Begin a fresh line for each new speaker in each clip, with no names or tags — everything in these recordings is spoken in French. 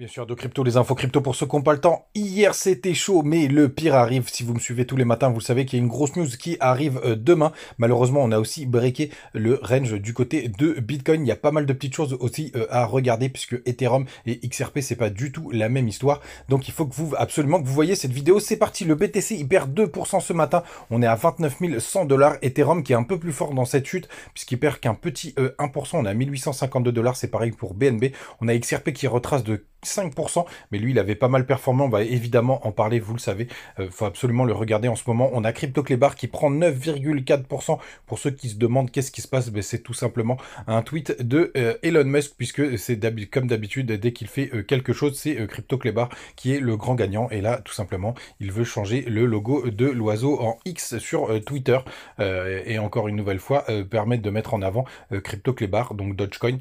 Bien sûr, de crypto, les infos crypto pour ceux qui n'ont pas le temps. Hier, c'était chaud, mais le pire arrive. Si vous me suivez tous les matins, vous savez qu'il y a une grosse news qui arrive euh, demain. Malheureusement, on a aussi breaké le range du côté de Bitcoin. Il y a pas mal de petites choses aussi euh, à regarder puisque Ethereum et XRP, c'est pas du tout la même histoire. Donc, il faut que vous, absolument que vous voyez cette vidéo. C'est parti. Le BTC, il perd 2% ce matin. On est à 29 100 dollars. Ethereum qui est un peu plus fort dans cette chute puisqu'il perd qu'un petit 1%. Euh, on est à 1852 dollars. C'est pareil pour BNB. On a XRP qui retrace de 5%, Mais lui, il avait pas mal performé. On va évidemment en parler, vous le savez. Il euh, faut absolument le regarder en ce moment. On a Crypto Clébar qui prend 9,4%. Pour ceux qui se demandent qu'est-ce qui se passe, ben, c'est tout simplement un tweet de euh, Elon Musk, puisque c'est comme d'habitude, dès qu'il fait euh, quelque chose, c'est Crypto Clébar qui est le grand gagnant. Et là, tout simplement, il veut changer le logo de l'oiseau en X sur Twitter. et encore une nouvelle fois, permettre de mettre en avant Crypto Clébar, donc Dogecoin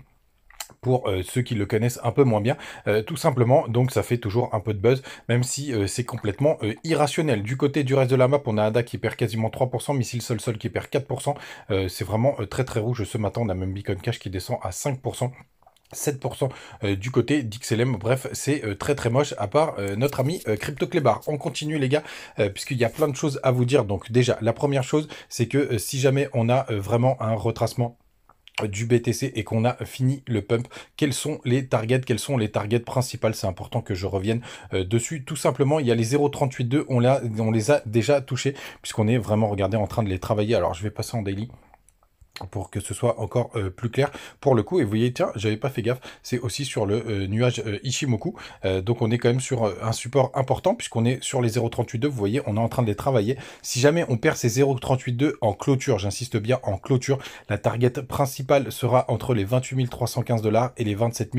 pour euh, ceux qui le connaissent un peu moins bien, euh, tout simplement, donc ça fait toujours un peu de buzz, même si euh, c'est complètement irrationnel. Du côté du reste de la map, on a Ada qui perd quasiment 3%, Missile Sol Sol qui perd 4%, c'est vraiment très très rouge ce matin, on a même Beacon Cash qui descend à 5%. 7% du côté d'XLM. Bref, c'est très très moche à part notre ami Crypto Clébar. On continue les gars, puisqu'il y a plein de choses à vous dire. Donc déjà, la première chose, c'est que si jamais on a vraiment un retracement du BTC et qu'on a fini le pump. Quels sont les targets Quels sont les targets principales C'est important que je revienne euh, dessus. Tout simplement, il y a les 0.382, on, on les a déjà touchés puisqu'on est vraiment, regardé en train de les travailler. Alors, je vais passer en daily pour que ce soit encore euh, plus clair pour le coup. Et vous voyez, tiens, j'avais pas fait gaffe, c'est aussi sur le euh, nuage ichimoku euh, Ishimoku. donc on est quand même sur un support important puisqu'on est sur les 0.38.2. Vous voyez, on est en train de les travailler. Si jamais on perd ces 0.38.2 en clôture, j'insiste bien en clôture, la target principale sera entre les 28 315 dollars et les 27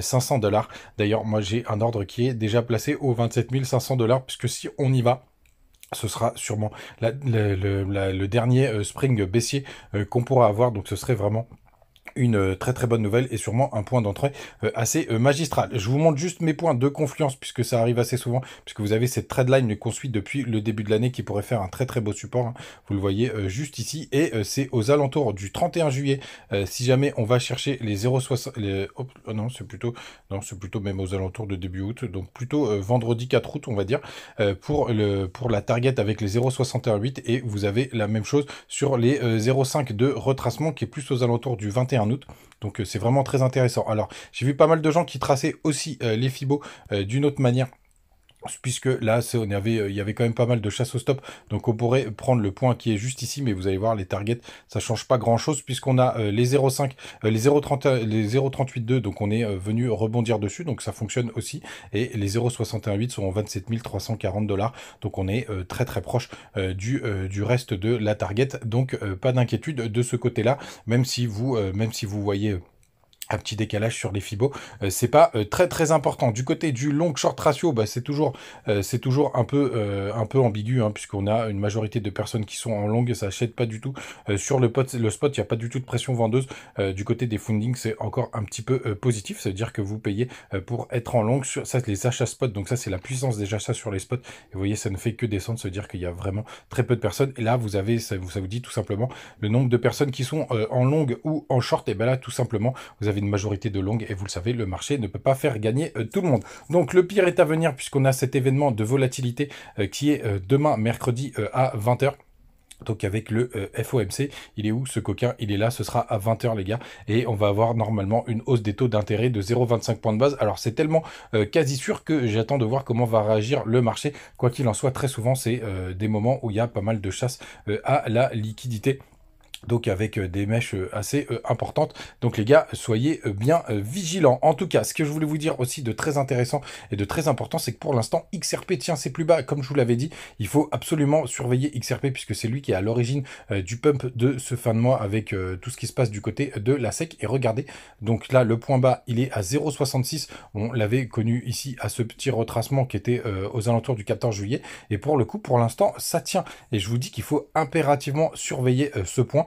500 dollars. D'ailleurs, moi j'ai un ordre qui est déjà placé aux 27 500 dollars puisque si on y va, ce sera sûrement la, le dernier euh, spring baissier euh, qu'on pourra avoir. Donc ce serait vraiment une euh, très très bonne nouvelle et sûrement un point d'entrée euh, assez euh, magistral. Je vous montre juste mes points de confiance puisque ça arrive assez souvent, puisque vous avez cette trade line qu'on suit depuis le début de l'année qui pourrait faire un très très beau support. Hein. Vous le voyez juste ici et c'est aux alentours du 31 juillet. si jamais on va chercher les 0,60, non c'est plutôt non c'est plutôt même aux alentours de début août, donc plutôt vendredi 4 août on va dire pour le pour la target avec les 0,618 et vous avez la même chose sur les 0,5 de retracement qui est plus aux alentours du 21 août. Donc euh, c'est vraiment très intéressant. Alors j'ai vu pas mal de gens qui traçaient aussi euh, les FIBO euh, d'une autre manière puisque là on euh, il y avait quand même pas mal de chasse au stop donc on pourrait prendre le point qui est juste ici mais vous allez voir les targets ça change pas grand chose puisqu'on a euh, les 0,5 euh, les 0,30 les 0,382 donc on est venu rebondir dessus donc ça fonctionne aussi et les 0,618 sont en 27 340 dollars donc on est très très proche du, du reste de la target donc pas d'inquiétude de ce côté là même si vous même si vous voyez un petit décalage sur les fibos, euh, c'est pas euh, très très important. Du côté du long short ratio, bah, c'est toujours euh, c'est toujours un peu un peu ambigu hein, puisqu'on a une majorité de personnes qui sont en longue et ça achète pas du tout sur le, pot, le spot. Il n'y a pas du tout de pression vendeuse du côté des fundings, c'est encore un petit peu positif. ça veut dire que vous payez pour être en longue sur ça les achats spot. Donc ça c'est la puissance des achats sur les spots. Et vous voyez ça ne fait que descendre, se dire qu'il y a vraiment très peu de personnes. Et là vous avez ça, vous ça vous dit tout simplement le nombre de personnes qui sont en longue ou en short. Et ben là tout simplement vous avez une majorité de longue et vous le savez, le marché ne peut pas faire gagner euh, tout le monde. Donc le pire est à venir puisqu'on a cet événement de volatilité euh, qui est euh, demain mercredi à 20h. Donc avec le FOMC, il est où ce coquin Il est là, ce sera à 20h les gars. Et on va avoir normalement une hausse des taux d'intérêt de 0,25 points de base. Alors c'est tellement quasi sûr que j'attends de voir comment va réagir le marché. Quoi qu'il en soit, très souvent c'est des moments où il y a pas mal de chasse à la liquidité donc avec euh, des mèches euh, assez euh, importantes. Donc les gars, soyez bien vigilants. En tout cas, ce que je voulais vous dire aussi de très intéressant et de très important, c'est que pour l'instant, XRP tient c'est plus bas. Comme je vous l'avais dit, il faut absolument surveiller XRP puisque c'est lui qui est à l'origine du pump de ce fin de mois avec tout ce qui se passe du côté de la SEC. Et regardez, donc là, le point bas, il est à 0,66. On l'avait connu ici à ce petit retracement qui était aux alentours du 14 juillet. Et pour le coup, pour l'instant, ça tient. Et je vous dis qu'il faut impérativement surveiller ce point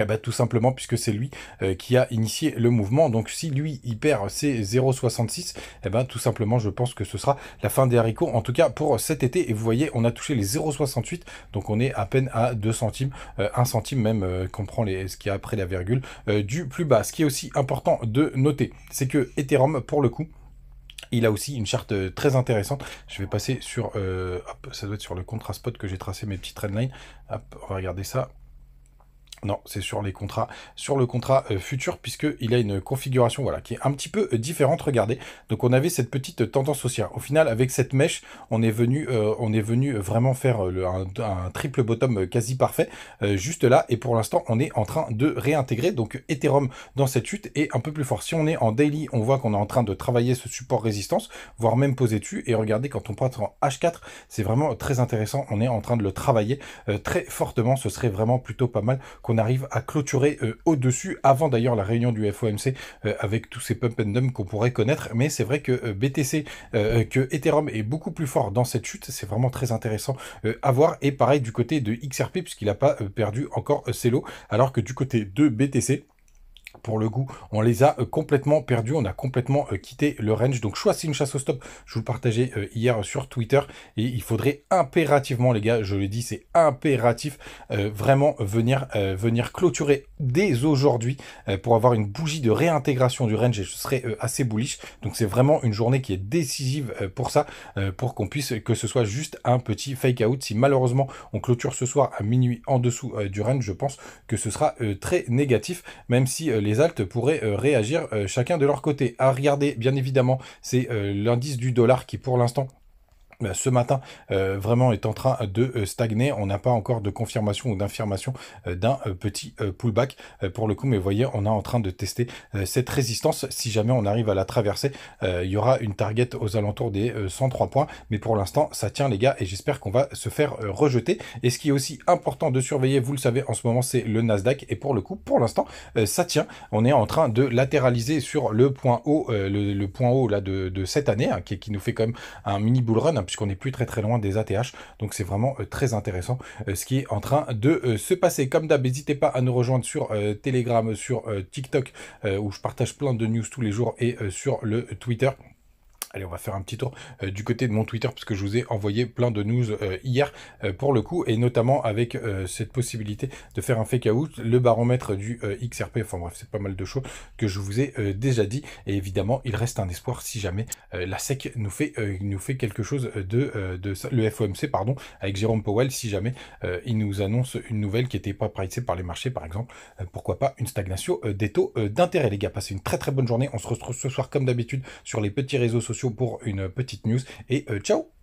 eh ben, tout simplement puisque c'est lui euh, qui a initié le mouvement. Donc si lui il perd ses 0,66, eh ben, tout simplement je pense que ce sera la fin des haricots, en tout cas pour cet été. Et vous voyez, on a touché les 0,68, donc on est à peine à 2 centimes, 1 euh, centime même euh, qu'on prend les, ce qui a après la virgule du plus bas. Ce qui est aussi important de noter, c'est que Ethereum, pour le coup, il a aussi une charte très intéressante. Je vais passer sur, ça doit être sur le contrat spot que j'ai tracé mes petits trendlines. on va regarder ça. Non, c'est sur les contrats, sur le contrat euh, futur, puisqu'il a une configuration voilà, qui est un petit peu euh, différente. Regardez, donc on avait cette petite tendance haussière. Au final, avec cette mèche, on est venu, euh, on est venu vraiment faire un, triple bottom quasi parfait, juste là. Et pour l'instant, on est en train de réintégrer donc Ethereum dans cette chute est un peu plus fort. Si on est en daily, on voit qu'on est en train de travailler ce support résistance, voire même poser dessus. Et regardez, quand on passe en H4, c'est vraiment très intéressant. On est en train de le travailler très fortement. Ce serait vraiment plutôt pas mal qu'on on arrive à clôturer euh, au-dessus, avant d'ailleurs la réunion du FOMC euh, avec tous ces pump and dump qu'on pourrait connaître. Mais c'est vrai que euh, BTC, que Ethereum est beaucoup plus fort dans cette chute. C'est vraiment très intéressant à voir. Et pareil du côté de XRP, puisqu'il n'a pas perdu encore ses lots, alors que du côté de BTC, pour le goût, on les a euh, complètement perdus, on a complètement euh, quitté le range. Donc, choisis une chasse au stop. Je vous le partageais euh, hier sur Twitter. Et il faudrait impérativement, les gars, je le dis, c'est impératif, vraiment venir, venir clôturer dès aujourd'hui pour avoir une bougie de réintégration du range. Et je serait assez bullish. Donc, c'est vraiment une journée qui est décisive pour ça, pour qu'on puisse, que ce soit juste un petit fake out. Si malheureusement on clôture ce soir à minuit en dessous du range, je pense que ce sera très négatif, même si les les Altes pourraient euh, réagir euh, chacun de leur côté. À regarder, bien évidemment, c'est euh, l'indice du dollar qui, pour l'instant, euh, ce matin euh, vraiment est en train de euh, stagner. On n'a pas encore de confirmation ou d'information d'un petit pullback pour le coup, mais vous voyez, on est en train de tester cette résistance. Si jamais on arrive à la traverser, il y aura une target aux alentours des 103 points, mais pour l'instant, ça tient les gars et j'espère qu'on va se faire rejeter. Et ce qui est aussi important de surveiller, vous le savez, en ce moment, c'est le Nasdaq et pour le coup, pour l'instant, ça tient. On est en train de latéraliser sur le point haut, le, point haut là de, cette année, hein, qui, qui, nous fait quand même un mini bull run puisqu'on n'est plus très très loin des ATH. Donc c'est vraiment euh, très intéressant euh, ce qui est en train de euh, se passer. Comme d'hab, n'hésitez pas à nous rejoindre sur Telegram, sur TikTok, où je partage plein de news tous les jours, et sur le Twitter. Allez, on va faire un petit tour euh, du côté de mon Twitter puisque je vous ai envoyé plein de news euh, hier euh, pour le coup et notamment avec cette possibilité de faire un fake out, le baromètre du XRP. Enfin bref, c'est pas mal de choses que je vous ai déjà dit et évidemment il reste un espoir si jamais la SEC nous fait quelque chose de le FOMC pardon avec Jérôme Powell si jamais il nous annonce une nouvelle qui n'était pas pricée par les marchés par exemple. pourquoi pas une stagnation des taux d'intérêt les gars. Passez une très très bonne journée. On se retrouve ce soir comme d'habitude sur les petits réseaux sociaux pour une petite news. Et euh, ciao